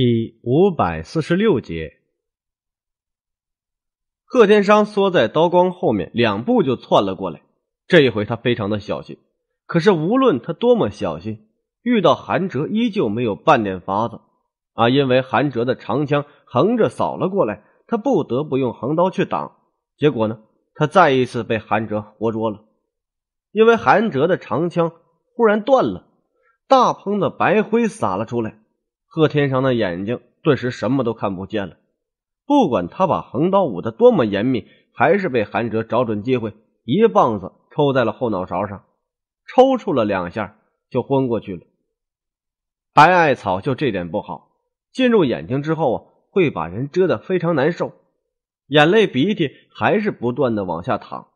第五百四十六节，贺天商缩在刀光后面，两步就窜了过来。这一回他非常的小心，可是无论他多么小心，遇到韩哲依旧没有半点法子啊！因为韩哲的长枪横着扫了过来，他不得不用横刀去挡。结果呢，他再一次被韩哲活捉了，因为韩哲的长枪忽然断了，大鹏的白灰洒了出来。贺天长的眼睛顿时什么都看不见了。不管他把横刀捂得多么严密，还是被韩哲找准机会一棒子抽在了后脑勺上，抽搐了两下就昏过去了。白艾草就这点不好，进入眼睛之后啊，会把人遮得非常难受，眼泪鼻涕还是不断的往下淌。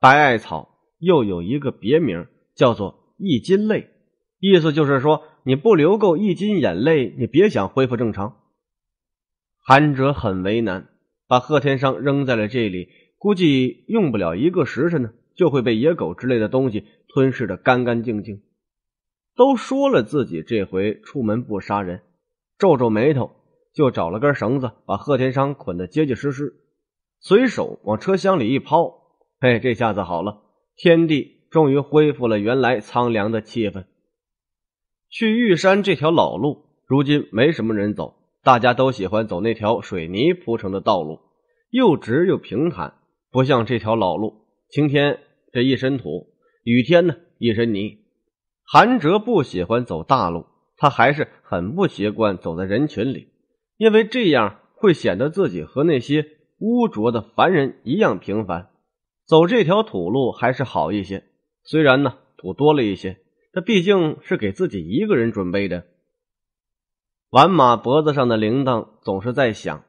白艾草又有一个别名，叫做“一斤泪”，意思就是说。你不流够一斤眼泪，你别想恢复正常。韩哲很为难，把贺天商扔在了这里，估计用不了一个时辰呢，就会被野狗之类的东西吞噬的干干净净。都说了自己这回出门不杀人，皱皱眉头，就找了根绳子把贺天商捆得结结实实，随手往车厢里一抛。嘿，这下子好了，天地终于恢复了原来苍凉的气氛。去玉山这条老路，如今没什么人走，大家都喜欢走那条水泥铺成的道路，又直又平坦，不像这条老路，晴天这一身土，雨天呢一身泥。韩哲不喜欢走大路，他还是很不习惯走在人群里，因为这样会显得自己和那些污浊的凡人一样平凡。走这条土路还是好一些，虽然呢土多了一些。这毕竟是给自己一个人准备的。宛马脖子上的铃铛总是在响，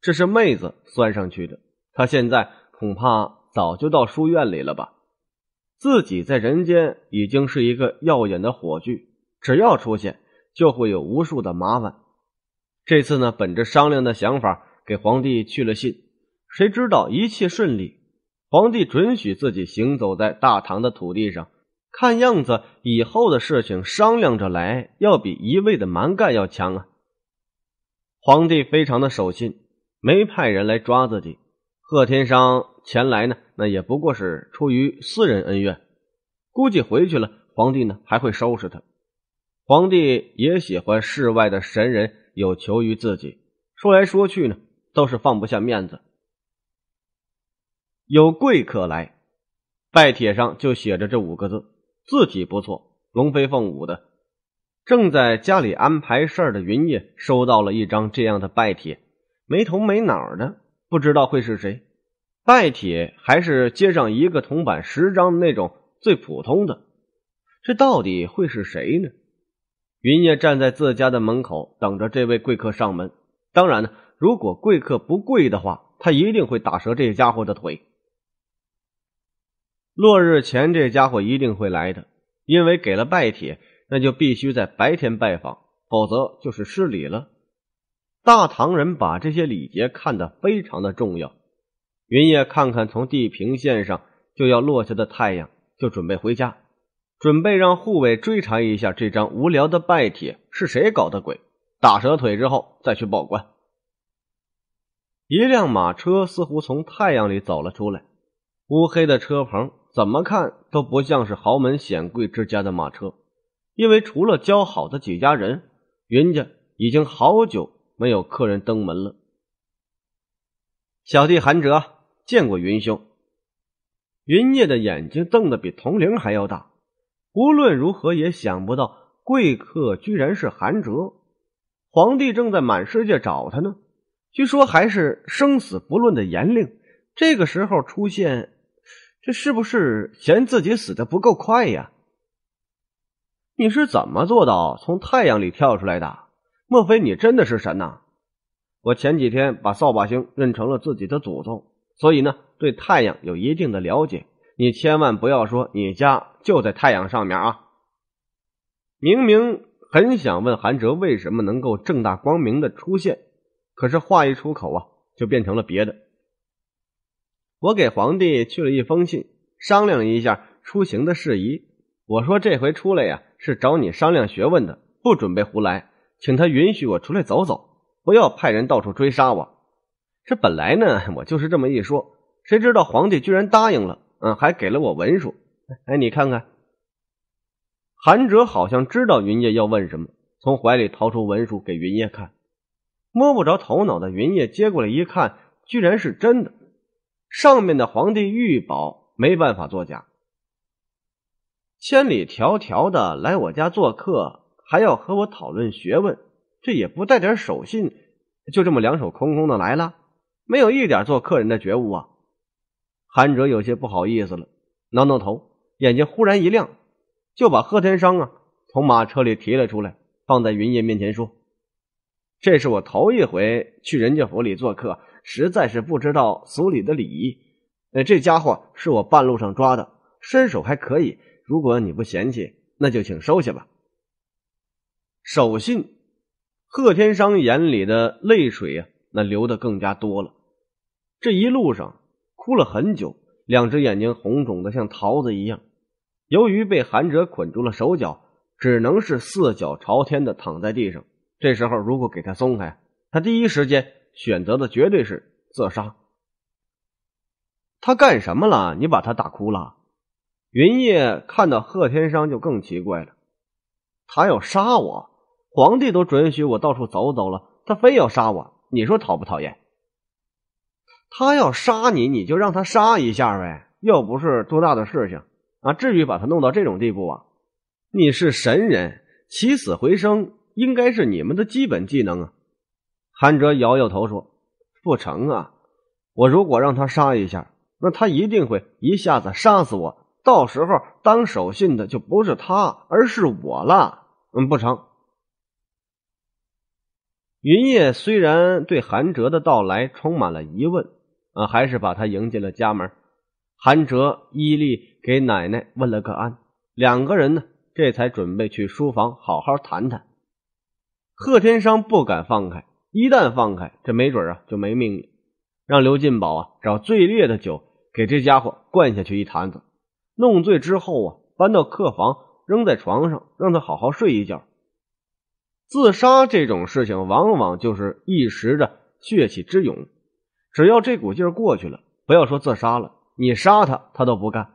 这是妹子拴上去的。他现在恐怕早就到书院里了吧？自己在人间已经是一个耀眼的火炬，只要出现就会有无数的麻烦。这次呢，本着商量的想法给皇帝去了信，谁知道一切顺利，皇帝准许自己行走在大唐的土地上。看样子，以后的事情商量着来，要比一味的蛮干要强啊。皇帝非常的守信，没派人来抓自己。贺天商前来呢，那也不过是出于私人恩怨，估计回去了，皇帝呢还会收拾他。皇帝也喜欢世外的神人有求于自己，说来说去呢，都是放不下面子。有贵客来，拜帖上就写着这五个字。字体不错，龙飞凤舞的。正在家里安排事儿的云烨收到了一张这样的拜帖，没头没脑的，不知道会是谁。拜帖还是街上一个铜板十张的那种最普通的。这到底会是谁呢？云烨站在自家的门口等着这位贵客上门。当然呢，如果贵客不跪的话，他一定会打折这家伙的腿。落日前，这家伙一定会来的，因为给了拜帖，那就必须在白天拜访，否则就是失礼了。大唐人把这些礼节看得非常的重要。云夜看看从地平线上就要落下的太阳，就准备回家，准备让护卫追查一下这张无聊的拜帖是谁搞的鬼，打折腿之后再去报官。一辆马车似乎从太阳里走了出来，乌黑的车棚。怎么看都不像是豪门显贵之家的马车，因为除了交好的几家人，云家已经好久没有客人登门了。小弟韩哲见过云兄。云烨的眼睛瞪得比铜铃还要大，无论如何也想不到贵客居然是韩哲。皇帝正在满世界找他呢，据说还是生死不论的严令。这个时候出现。这是不是嫌自己死的不够快呀？你是怎么做到从太阳里跳出来的？莫非你真的是神呐？我前几天把扫把星认成了自己的祖宗，所以呢，对太阳有一定的了解。你千万不要说你家就在太阳上面啊！明明很想问韩哲为什么能够正大光明的出现，可是话一出口啊，就变成了别的。我给皇帝去了一封信，商量一下出行的事宜。我说这回出来呀，是找你商量学问的，不准备胡来，请他允许我出来走走，不要派人到处追杀我。这本来呢，我就是这么一说，谁知道皇帝居然答应了，嗯，还给了我文书。哎，你看看，韩哲好像知道云烨要问什么，从怀里掏出文书给云烨看。摸不着头脑的云烨接过来一看，居然是真的。上面的皇帝御宝没办法作假，千里迢迢的来我家做客，还要和我讨论学问，这也不带点守信，就这么两手空空的来了，没有一点做客人的觉悟啊！韩哲有些不好意思了，挠挠头，眼睛忽然一亮，就把贺天商啊从马车里提了出来，放在云烨面前说。这是我头一回去人家府里做客，实在是不知道府里的礼仪。呃，这家伙是我半路上抓的，身手还可以。如果你不嫌弃，那就请收下吧。守信，贺天商眼里的泪水啊，那流的更加多了。这一路上哭了很久，两只眼睛红肿的像桃子一样。由于被韩哲捆住了手脚，只能是四脚朝天的躺在地上。这时候，如果给他松开，他第一时间选择的绝对是自杀。他干什么了？你把他打哭了。云烨看到贺天商就更奇怪了。他要杀我，皇帝都准许我到处走走了，他非要杀我，你说讨不讨厌？他要杀你，你就让他杀一下呗，又不是多大的事情啊，至于把他弄到这种地步啊？你是神人，起死回生。应该是你们的基本技能啊！韩哲摇摇头说：“不成啊！我如果让他杀一下，那他一定会一下子杀死我。到时候当守信的就不是他，而是我了。嗯，不成。”云烨虽然对韩哲的到来充满了疑问，啊，还是把他迎进了家门。韩哲依例给奶奶问了个安，两个人呢，这才准备去书房好好谈谈。贺天商不敢放开，一旦放开，这没准啊就没命了。让刘进宝啊找最烈的酒，给这家伙灌下去一坛子，弄醉之后啊，搬到客房扔在床上，让他好好睡一觉。自杀这种事情，往往就是一时的血气之勇，只要这股劲儿过去了，不要说自杀了，你杀他他都不干。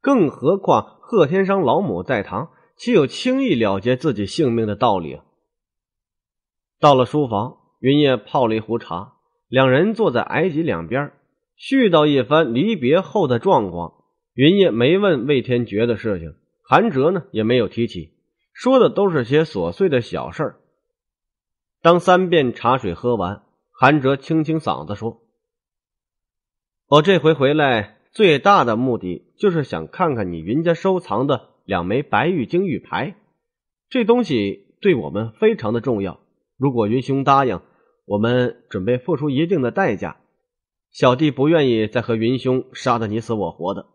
更何况贺天商老母在堂，岂有轻易了结自己性命的道理啊？到了书房，云烨泡了一壶茶，两人坐在矮几两边，絮叨一番离别后的状况。云烨没问魏天觉的事情，韩哲呢也没有提起，说的都是些琐碎的小事儿。当三遍茶水喝完，韩哲清清嗓子说：“我这回回来最大的目的就是想看看你云家收藏的两枚白玉精玉牌，这东西对我们非常的重要。”如果云兄答应，我们准备付出一定的代价。小弟不愿意再和云兄杀得你死我活的。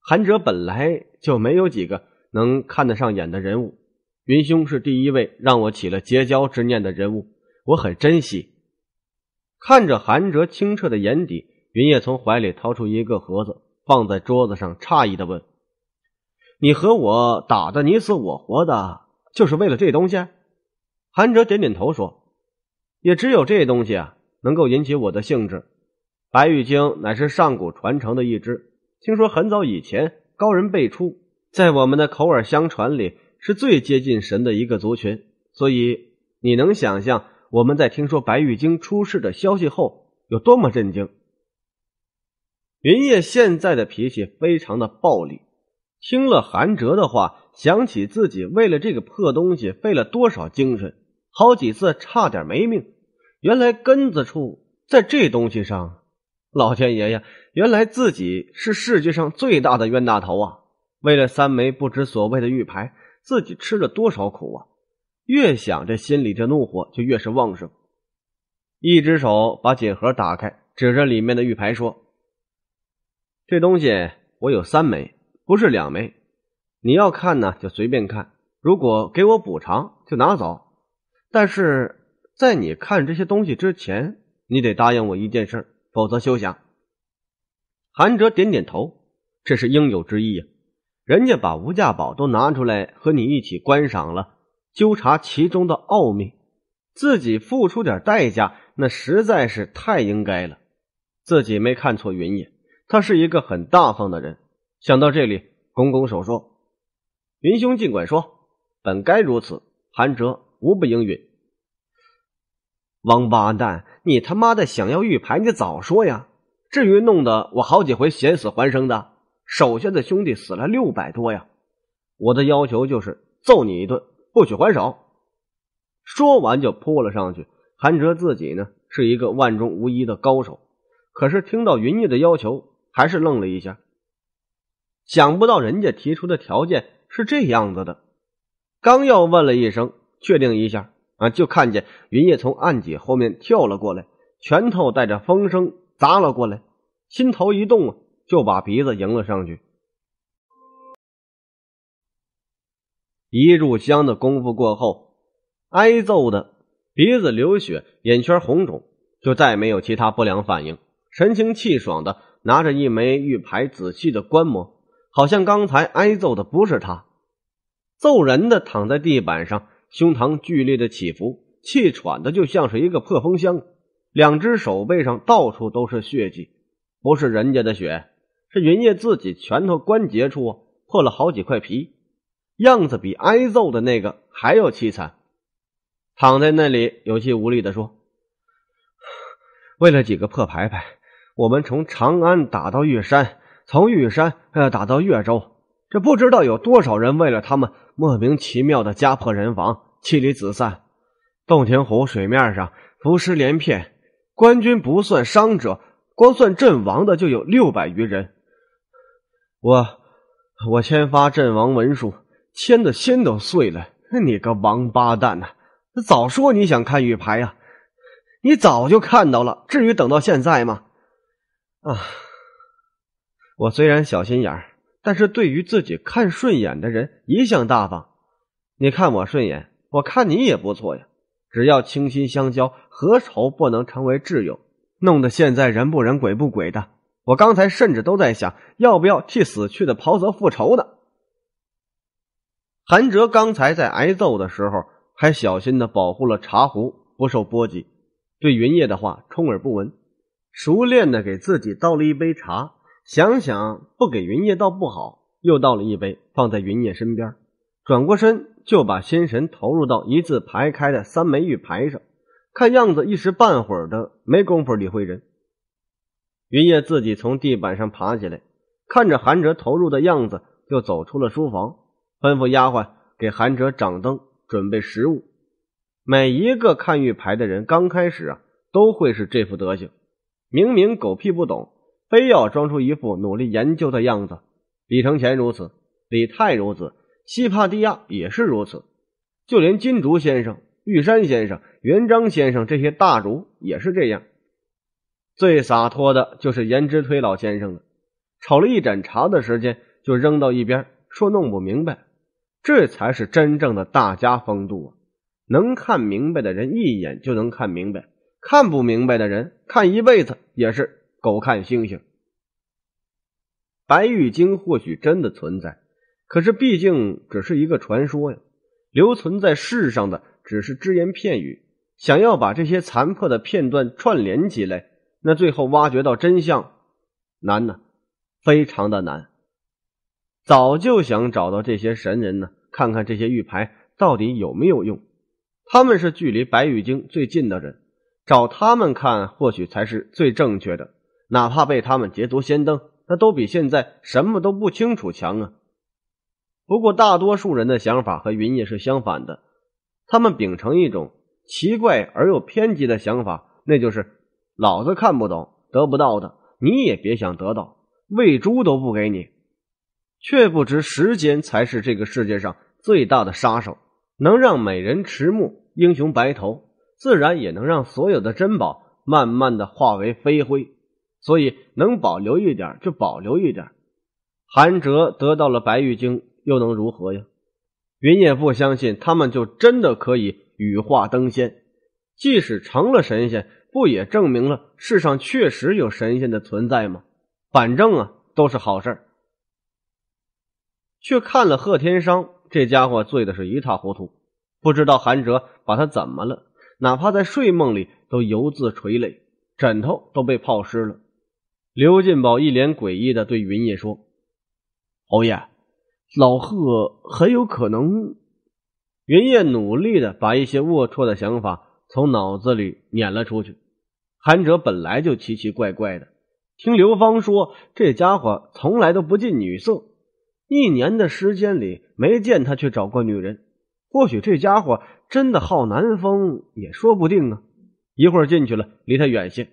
韩哲本来就没有几个能看得上眼的人物，云兄是第一位让我起了结交之念的人物，我很珍惜。看着韩哲清澈的眼底，云烨从怀里掏出一个盒子，放在桌子上，诧异的问：“你和我打的你死我活的，就是为了这东西？”韩哲点点头说：“也只有这东西啊，能够引起我的兴致。白玉京乃是上古传承的一支，听说很早以前高人辈出，在我们的口耳相传里是最接近神的一个族群。所以你能想象我们在听说白玉京出事的消息后有多么震惊？”云烨现在的脾气非常的暴戾，听了韩哲的话，想起自己为了这个破东西费了多少精神。好几次差点没命，原来根子处在这东西上。老天爷呀！原来自己是世界上最大的冤大头啊！为了三枚不知所谓的玉牌，自己吃了多少苦啊！越想这心里这怒火就越是旺盛。一只手把锦盒打开，指着里面的玉牌说：“这东西我有三枚，不是两枚。你要看呢就随便看，如果给我补偿就拿走。”但是在你看这些东西之前，你得答应我一件事，否则休想。韩哲点点头，这是应有之意呀。人家把吴家宝都拿出来和你一起观赏了，纠察其中的奥秘，自己付出点代价，那实在是太应该了。自己没看错云野，他是一个很大方的人。想到这里，拱拱手说：“云兄尽管说，本该如此。”韩哲。无不应允。王八蛋，你他妈的想要玉牌，你早说呀！至于弄得我好几回险死还生的，手下的兄弟死了六百多呀！我的要求就是揍你一顿，不许还手。说完就扑了上去。韩哲自己呢是一个万中无一的高手，可是听到云逸的要求，还是愣了一下。想不到人家提出的条件是这样子的，刚要问了一声。确定一下啊，就看见云叶从暗姐后面跳了过来，拳头带着风声砸了过来。心头一动啊，就把鼻子迎了上去。一炷香的功夫过后，挨揍的鼻子流血，眼圈红肿，就再没有其他不良反应，神清气爽的拿着一枚玉牌仔细的观摩，好像刚才挨揍的不是他，揍人的躺在地板上。胸膛剧烈的起伏，气喘的就像是一个破风箱，两只手背上到处都是血迹，不是人家的血，是云烨自己拳头关节处破了好几块皮，样子比挨揍的那个还要凄惨，躺在那里有气无力的说：“为了几个破牌牌，我们从长安打到玉山，从玉山呃打到越州，这不知道有多少人为了他们。”莫名其妙的家破人亡，妻离子散。洞庭湖水面上浮尸连片，官军不算伤者，光算阵亡的就有六百余人。我我签发阵亡文书，签的心都碎了。你个王八蛋呐！早说你想看玉牌啊，你早就看到了，至于等到现在吗？啊！我虽然小心眼儿。但是对于自己看顺眼的人一向大方，你看我顺眼，我看你也不错呀。只要倾心相交，何愁不能成为挚友？弄得现在人不人鬼不鬼的。我刚才甚至都在想要不要替死去的袍泽复仇呢。韩哲刚才在挨揍的时候，还小心的保护了茶壶不受波及，对云烨的话充耳不闻，熟练的给自己倒了一杯茶。想想不给云叶倒不好，又倒了一杯放在云叶身边，转过身就把心神投入到一字排开的三枚玉牌上。看样子一时半会儿的没工夫理会人。云叶自己从地板上爬起来，看着韩哲投入的样子，就走出了书房，吩咐丫鬟给韩哲掌灯、准备食物。每一个看玉牌的人刚开始啊，都会是这副德行，明明狗屁不懂。非要装出一副努力研究的样子，李承前如此，李泰如此，西帕蒂亚也是如此，就连金竹先生、玉山先生、元璋先生这些大儒也是这样。最洒脱的就是颜之推老先生了，炒了一盏茶的时间就扔到一边，说弄不明白，这才是真正的大家风度啊！能看明白的人一眼就能看明白，看不明白的人看一辈子也是。狗看星星，白玉京或许真的存在，可是毕竟只是一个传说呀。留存在世上的只是只言片语，想要把这些残破的片段串联起来，那最后挖掘到真相难呢，非常的难。早就想找到这些神人呢，看看这些玉牌到底有没有用。他们是距离白玉京最近的人，找他们看或许才是最正确的。哪怕被他们捷足先登，那都比现在什么都不清楚强啊。不过大多数人的想法和云夜是相反的，他们秉承一种奇怪而又偏激的想法，那就是老子看不懂、得不到的，你也别想得到，喂猪都不给你。却不知时间才是这个世界上最大的杀手，能让美人迟暮、英雄白头，自然也能让所有的珍宝慢慢的化为飞灰。所以能保留一点就保留一点。韩哲得到了白玉京，又能如何呀？云也不相信他们就真的可以羽化登仙。即使成了神仙，不也证明了世上确实有神仙的存在吗？反正啊，都是好事。去看了贺天商这家伙醉得是一塌糊涂，不知道韩哲把他怎么了，哪怕在睡梦里都犹自垂泪，枕头都被泡湿了。刘进宝一脸诡异的对云烨说：“侯爷，老贺很有可能。”云烨努力的把一些龌龊的想法从脑子里撵了出去。韩哲本来就奇奇怪怪的，听刘芳说，这家伙从来都不近女色，一年的时间里没见他去找过女人。或许这家伙真的好男风也说不定啊！一会儿进去了，离他远些。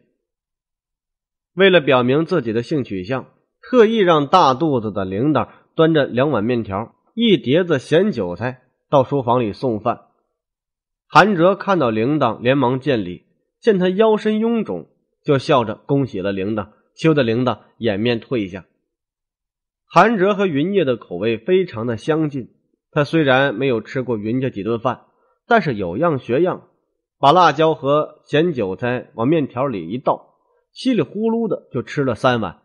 为了表明自己的性取向，特意让大肚子的铃铛端着两碗面条、一碟子咸韭菜到书房里送饭。韩哲看到铃铛，连忙见礼。见他腰身臃肿，就笑着恭喜了铃铛。羞得铃铛掩面退下。韩哲和云烨的口味非常的相近。他虽然没有吃过云家几顿饭，但是有样学样，把辣椒和咸韭菜往面条里一倒。稀里呼噜的就吃了三碗，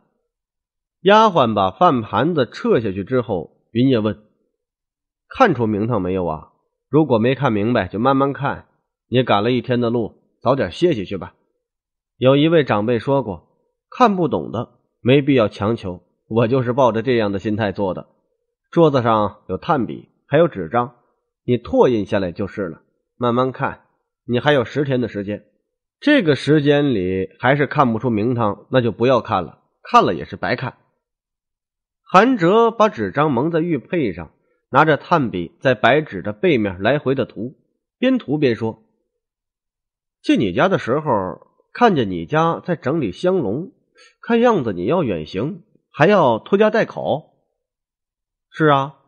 丫鬟把饭盘子撤下去之后，云烨问：“看出名堂没有啊？如果没看明白，就慢慢看。你赶了一天的路，早点歇息去吧。”有一位长辈说过：“看不懂的，没必要强求。”我就是抱着这样的心态做的。桌子上有炭笔，还有纸张，你拓印下来就是了。慢慢看，你还有十天的时间。这个时间里还是看不出名堂，那就不要看了，看了也是白看。韩哲把纸张蒙在玉佩上，拿着炭笔在白纸的背面来回的涂，边涂边说：“进你家的时候，看见你家在整理香笼，看样子你要远行，还要拖家带口。是啊，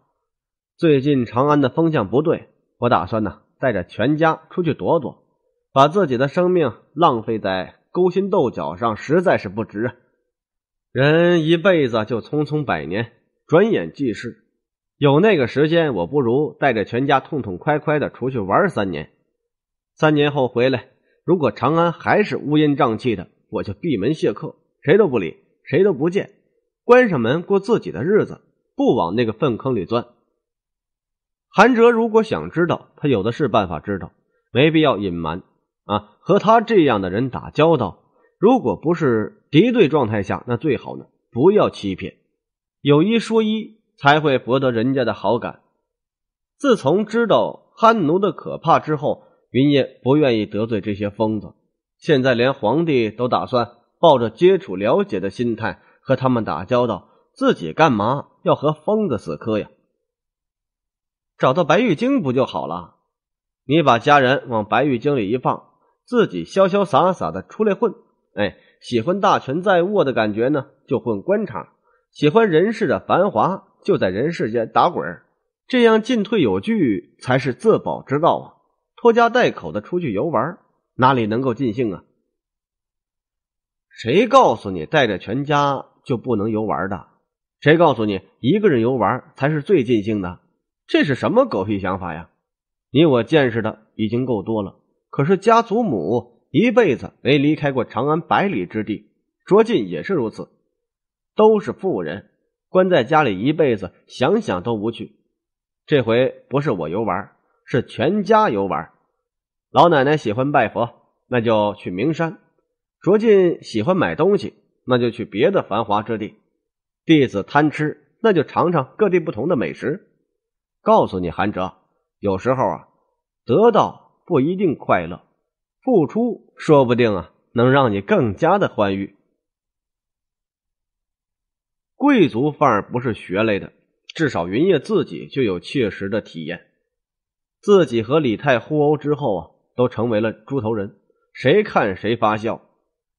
最近长安的风向不对，我打算呢带着全家出去躲躲。”把自己的生命浪费在勾心斗角上，实在是不值。人一辈子就匆匆百年，转眼即逝。有那个时间，我不如带着全家痛痛快快的出去玩三年。三年后回来，如果长安还是乌烟瘴气的，我就闭门谢客，谁都不理，谁都不见，关上门过自己的日子，不往那个粪坑里钻。韩哲如果想知道，他有的是办法知道，没必要隐瞒。啊，和他这样的人打交道，如果不是敌对状态下，那最好呢，不要欺骗，有一说一，才会博得人家的好感。自从知道憨奴的可怕之后，云烨不愿意得罪这些疯子。现在连皇帝都打算抱着接触了解的心态和他们打交道，自己干嘛要和疯子死磕呀？找到白玉京不就好了？你把家人往白玉京里一放。自己潇潇洒洒的出来混，哎，喜欢大权在握的感觉呢，就混官场；喜欢人世的繁华，就在人世间打滚。这样进退有据才是自保之道啊！拖家带口的出去游玩，哪里能够尽兴啊？谁告诉你带着全家就不能游玩的？谁告诉你一个人游玩才是最尽兴的？这是什么狗屁想法呀？你我见识的已经够多了。可是，家祖母一辈子没离开过长安百里之地，卓进也是如此，都是富人，关在家里一辈子，想想都无趣。这回不是我游玩，是全家游玩。老奶奶喜欢拜佛，那就去名山；卓进喜欢买东西，那就去别的繁华之地；弟子贪吃，那就尝尝各地不同的美食。告诉你，韩哲，有时候啊，得到。不一定快乐，付出说不定啊，能让你更加的欢愉。贵族范儿不是学来的，至少云烨自己就有切实的体验。自己和李泰互殴之后啊，都成为了猪头人，谁看谁发笑。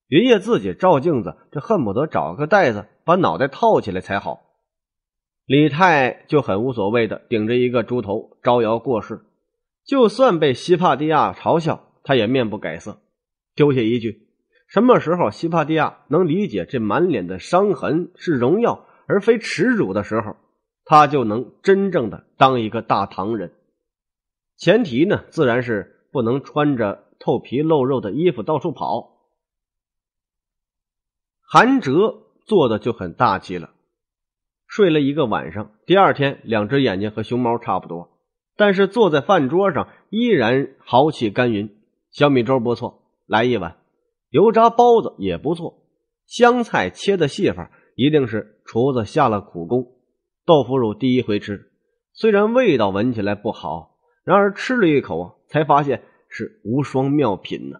云烨自己照镜子，这恨不得找个袋子把脑袋套起来才好。李泰就很无所谓的顶着一个猪头招摇过市。就算被西帕蒂亚嘲笑，他也面不改色，丢下一句：“什么时候西帕蒂亚能理解这满脸的伤痕是荣耀而非耻辱的时候，他就能真正的当一个大唐人。”前提呢，自然是不能穿着透皮露肉的衣服到处跑。韩哲做的就很大气了，睡了一个晚上，第二天两只眼睛和熊猫差不多。但是坐在饭桌上，依然豪气干云。小米粥不错，来一碗；油炸包子也不错，香菜切的细法一定是厨子下了苦功。豆腐乳第一回吃，虽然味道闻起来不好，然而吃了一口啊，才发现是无双妙品呢。